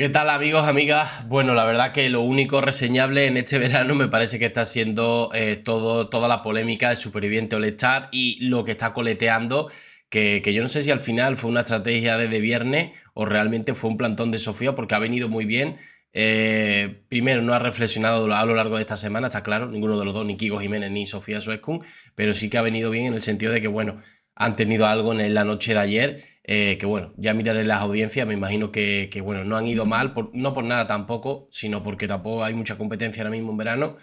¿Qué tal amigos, amigas? Bueno, la verdad que lo único reseñable en este verano me parece que está siendo eh, todo, toda la polémica de Superviviente All y lo que está coleteando, que, que yo no sé si al final fue una estrategia desde viernes o realmente fue un plantón de Sofía porque ha venido muy bien. Eh, primero, no ha reflexionado a lo largo de esta semana, está claro, ninguno de los dos, ni Kiko Jiménez ni Sofía Suezkun, pero sí que ha venido bien en el sentido de que, bueno, han tenido algo en la noche de ayer, eh, que bueno, ya miraré las audiencias, me imagino que, bueno, no han ido mal, no por nada tampoco, sino porque tampoco hay mucha competencia ahora mismo en verano,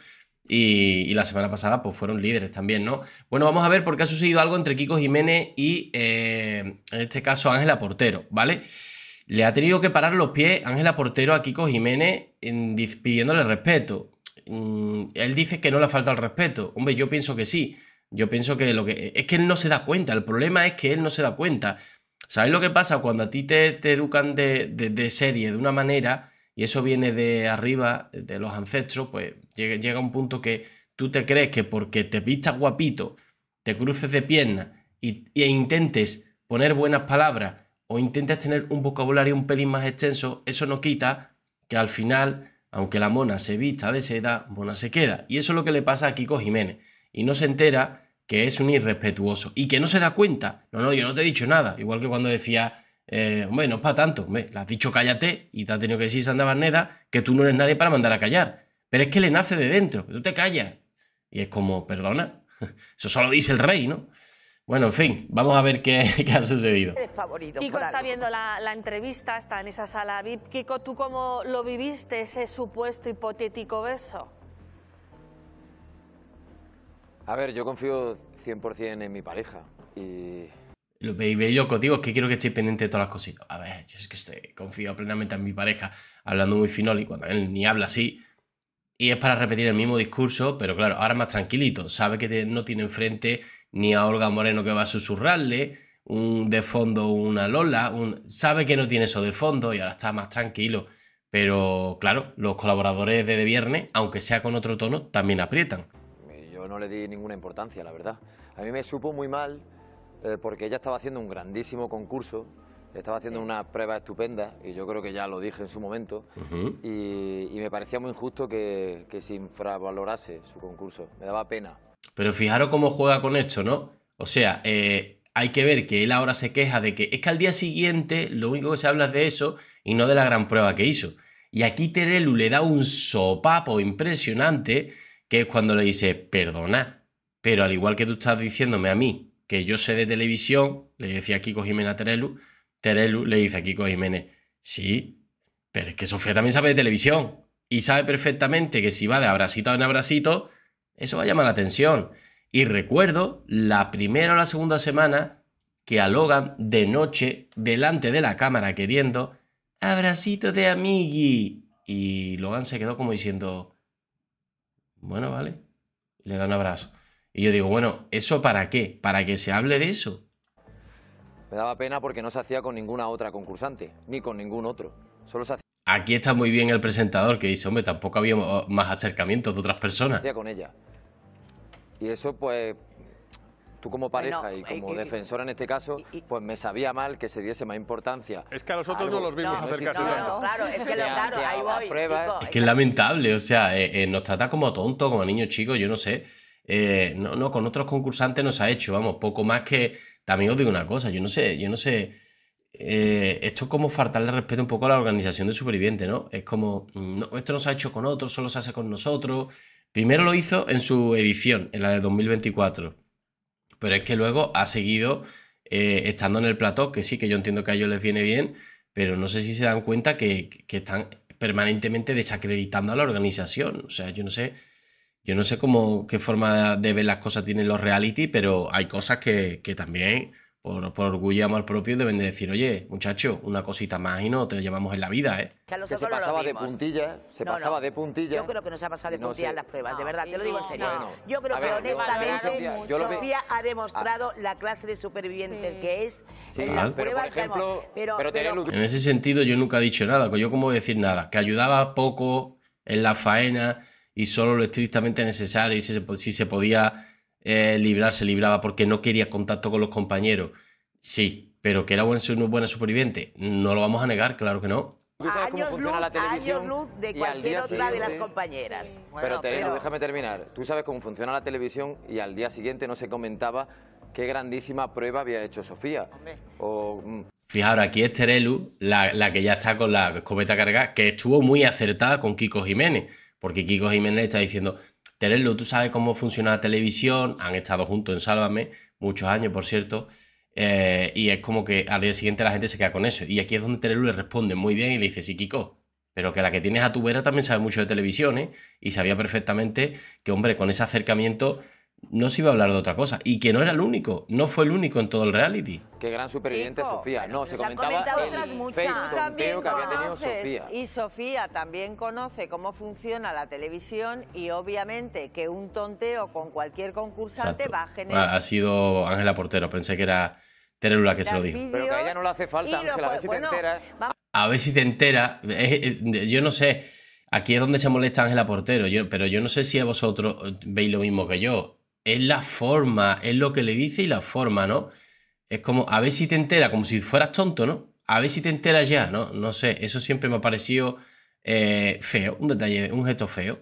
y, la semana pasada pues fueron líderes también, ¿no? Bueno, vamos a ver por qué ha sucedido algo entre Kiko Jiménez y eh, en este caso Ángela Portero, ¿vale? Le ha tenido que parar los pies Ángela Portero a Kiko Jiménez pidiéndole respeto. Mm, él dice que no le falta el respeto. Hombre, yo pienso que sí. Yo pienso que lo que. Es que él no se da cuenta. El problema es que él no se da cuenta. ¿sabes lo que pasa? Cuando a ti te, te educan de, de, serie de una manera, y eso viene de arriba, de los ancestros, pues llega, un punto que tú te crees que porque te vistas guapito, te cruces de pierna y, e intentes poner buenas palabras o intentes tener un vocabulario un pelín más extenso, eso no quita que al final, aunque la mona se vista de seda, mona se queda. Y eso es lo que le pasa a Kiko Jiménez y no se entera que es un irrespetuoso y que no se da cuenta. No, no, yo no te he dicho nada. Igual que cuando decía, bueno eh, hombre, no es para tanto, hombre, le has dicho cállate y te ha tenido que decir Sandra Barneda que tú no eres nadie para mandar a callar. Pero es que le nace de dentro, que tú te callas. Y es como, perdona, eso solo dice el rey, ¿no? Bueno, en fin, vamos a ver qué, ha sucedido. Kiko está viendo la, la, entrevista, está en esa sala VIP. Kiko, ¿tú cómo lo viviste ese supuesto hipotético beso? A ver, yo confío 100% en mi pareja y... Lo veis loco, digo, es que quiero que estéis pendientes de todas las cositas. A ver, yo es que estoy, confío plenamente en mi pareja, hablando muy finol y cuando él ni habla así. Y es para repetir el mismo discurso, pero claro, ahora más tranquilito. Sabe que no tiene enfrente ni a Olga Moreno que va a susurrarle, un de fondo una Lola, sabe que no tiene eso de fondo y ahora está más tranquilo. Pero claro, los colaboradores de, de viernes, aunque sea con otro tono, también aprietan le di ninguna importancia, la verdad. A mí me supo muy mal eh, porque ella estaba haciendo un grandísimo concurso, estaba haciendo una prueba estupenda y yo creo que ya lo dije en su momento y, me parecía muy injusto que, se infravalorase su concurso, me daba pena. Pero fijaros cómo juega con esto, ¿no? O sea, eh, hay que ver que él ahora se queja de que es que al día siguiente lo único que se habla es de eso y no de la gran prueba que hizo. Y aquí Terelu le da un sopapo impresionante que es cuando le dice, perdona, pero al igual que tú estás diciéndome a mí que yo sé de televisión, le decía Kiko Jiménez a Terelu, Terelu le dice a Kiko Jiménez, sí, pero es que Sofía también sabe de televisión y sabe perfectamente que si va de abracito en abracito, eso va a llamar la atención. Y recuerdo la primera o la segunda semana que a Logan de noche, delante de la cámara, queriendo, abracito de amigui. Y Logan se quedó como diciendo, bueno, vale. le da un abrazo. Y yo digo, bueno, ¿eso para qué? ¿Para que se hable de eso? Me daba pena porque no se hacía con ninguna otra concursante, ni con ningún otro. Solo se Aquí está muy bien el presentador que dice, hombre, tampoco había oh, más acercamientos de otras personas. Con ella. Y eso, pues, tú como pareja y eh, como eh, defensora en este caso, pues me sabía mal que se diese más importancia. Es que a nosotros no los vimos acercarse tanto. Claro, es que, es que es eh. lamentable, o sea, nos trata como tonto, como a niños chicos, yo no sé. no, con otros concursantes nos ha hecho, vamos, poco más que. También os digo una cosa, yo no sé, yo no sé. esto es como faltarle respeto un poco a la organización de superviviente, ¿no? Es como, mm, esto no se ha hecho con otros, solo se hace con nosotros. Primero lo hizo en su edición, en la de 2024. Pero es que luego ha seguido eh, estando en el plató, que sí, que yo entiendo que a ellos les viene bien, pero no sé si se dan cuenta que, están permanentemente desacreditando a la organización. O sea, yo no sé, yo no sé cómo, qué forma de ver las cosas tienen los reality, pero hay cosas que, que también por, por, orgullo amor propio deben de decir, oye, muchacho, una cosita más y no te llevamos en la vida, ¿eh? Que, se pasaba de puntilla se pasaba de puntilla Yo creo que no se ha pasado de puntillas las pruebas, de verdad, te lo digo en serio. Yo creo que honestamente Sofía ha demostrado ah. la clase de superviviente que es. en pero por ejemplo, pero, en ese sentido yo nunca he dicho nada, yo como decir nada, que ayudaba poco en la faena y solo lo estrictamente necesario y si se, si se podía eh, ...librarse, libraba porque no quería contacto con los compañeros. Sí, pero que era buen, un buena superviviente. No lo vamos a negar, claro que no. luz, la de cualquier otra de las compañeras. pero, Terelu, déjame terminar. Tú sabes cómo funciona la televisión y al día siguiente no se comentaba qué grandísima prueba había hecho Sofía. O... Mm. Fijaros, aquí es Terelu, la, la, que ya está con la escopeta cargada, que estuvo muy acertada con Kiko Jiménez, porque Kiko Jiménez está diciendo, Terelu, tú sabes cómo funciona la televisión, han estado juntos en Sálvame, muchos años, por cierto. Eh, y es como que al día siguiente la gente se queda con eso. Y aquí es donde Terelu le responde muy bien y le dice, sí, Kiko, pero que la que tienes a tu vera también sabe mucho de televisión, ¿eh? Y sabía perfectamente que, hombre, con ese acercamiento no se iba a hablar de otra cosa. Y que no era el único, no fue el único en todo el reality. Qué gran superviviente Sofía. No, se, comentaba otras muchas. También Y Sofía también conoce cómo funciona la televisión y obviamente que un tonteo con cualquier concursante va a generar... Ha sido Ángela Portero, pensé que era la que se lo dijo. Pero que a ella no le hace falta, Ángela, a ver si te entera... A ver si te entera. Yo no sé... Aquí es donde se molesta Ángela Portero, pero yo no sé si a vosotros veis lo mismo que yo es la forma, es lo que le dice y la forma, ¿no? Es como, a ver si te entera, como si fueras tonto, ¿no? A ver si te enteras ya, ¿no? No sé, eso siempre me ha parecido eh, feo, un detalle, un gesto feo.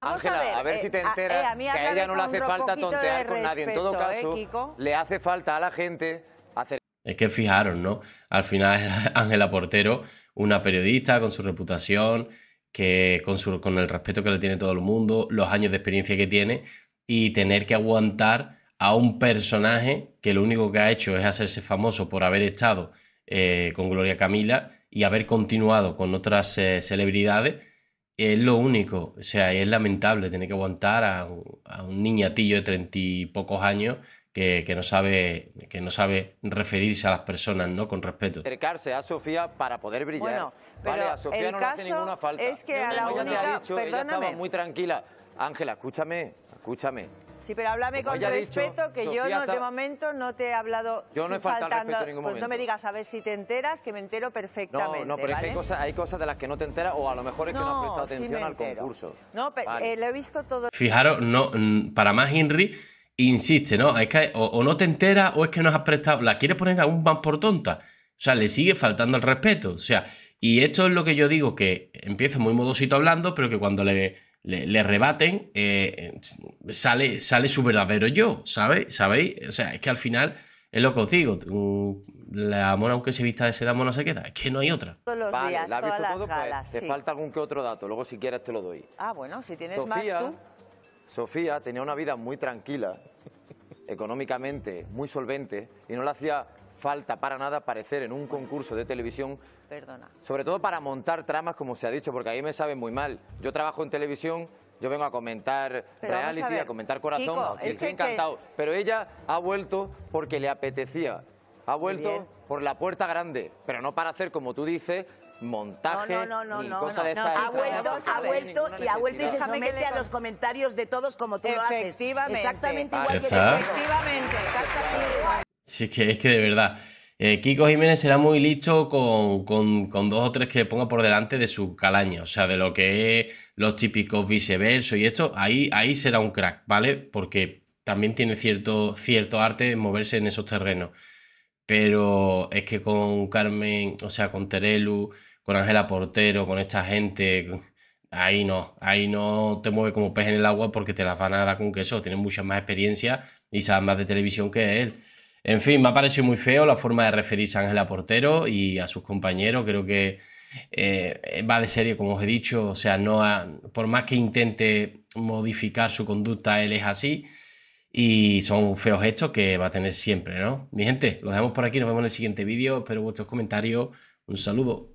Ángela, a ver, si te eh, enteras eh, que a ella no le hace falta tontear con nadie. En todo caso, le hace falta a la gente hacer... Es que fijaron, ¿no? Al final es Ángela Portero, una periodista con su reputación, que con, su, con el respeto que le tiene todo el mundo, los años de experiencia que tiene, y tener que aguantar a un personaje que lo único que ha hecho es hacerse famoso por haber estado eh, con Gloria Camila y haber continuado con otras eh, celebridades, es lo único. O sea, es lamentable tener que aguantar a, un niñatillo de treinta y pocos años que, no sabe, que no sabe referirse a las personas ¿no? con respeto. Acercarse a Sofía para poder brillar. Bueno, pero Sofía no le ninguna falta. Es que a la única, perdóname. muy tranquila. Ángela, escúchame, escúchame. Sí, pero háblame con respeto, que yo no, de momento no te he hablado yo no he pues no me digas, a ver si te enteras, que me entero perfectamente. No, no, pero hay cosas, de las que no te enteras o a lo mejor es que no has prestado atención al concurso. No, pero eh, lo he visto todo. Fijaros, no, para más Henry insiste, ¿no? Es que o, no te enteras o es que no has prestado. La quiere poner aún más por tonta. O sea, le sigue faltando el respeto. O sea, y esto es lo que yo digo, que empieza muy modosito hablando, pero que cuando le le, rebaten, eh, eh, sale, sale su verdadero yo, ¿sabéis? ¿Sabéis? O sea, es que al final es lo que os digo. Mm, la mona, aunque se vista de seda, no se queda. Es que no hay otra. Todos los vale, la todas las todo, pues, Te falta algún que otro dato, luego si quieres te lo doy. Ah, bueno, si tienes más tú. Sofía tenía una vida muy tranquila, económicamente, muy solvente, y no la hacía falta para nada aparecer en un concurso de televisión. Perdona. Sobre todo para montar tramas, como se ha dicho, porque a mí me sabe muy mal. Yo trabajo en televisión, yo vengo a comentar reality, a, comentar corazón, Kiko, estoy encantado. Pero ella ha vuelto porque le apetecía. Ha vuelto por la puerta grande, pero no para hacer, como tú dices, montaje ni cosa de esta ha, vuelto, ha vuelto, y ha vuelto y se somete a los comentarios de todos como tú lo haces. Exactamente igual que Efectivamente. Exactamente. Sí, que es que de verdad. Eh, Kiko Jiménez será muy listo con, dos o tres que ponga por delante de su calaña, o sea, de lo que es los típicos viceversos y esto, ahí, ahí será un crack, ¿vale? Porque también tiene cierto, cierto arte en moverse en esos terrenos. Pero es que con Carmen, o sea, con Terelu, con Ángela Portero, con esta gente, ahí no, ahí no te mueve como pez en el agua porque te la van a dar con queso, tienen mucha más experiencia y saben más de televisión que él. En fin, me ha parecido muy feo la forma de referirse a Ángela Portero y a sus compañeros. Creo que eh, va de serie, como os he dicho. O sea, no por más que intente modificar su conducta, él es así. Y son feos gestos que va a tener siempre, ¿no? Mi gente, los dejamos por aquí. Nos vemos en el siguiente vídeo. Espero vuestros comentarios. Un saludo.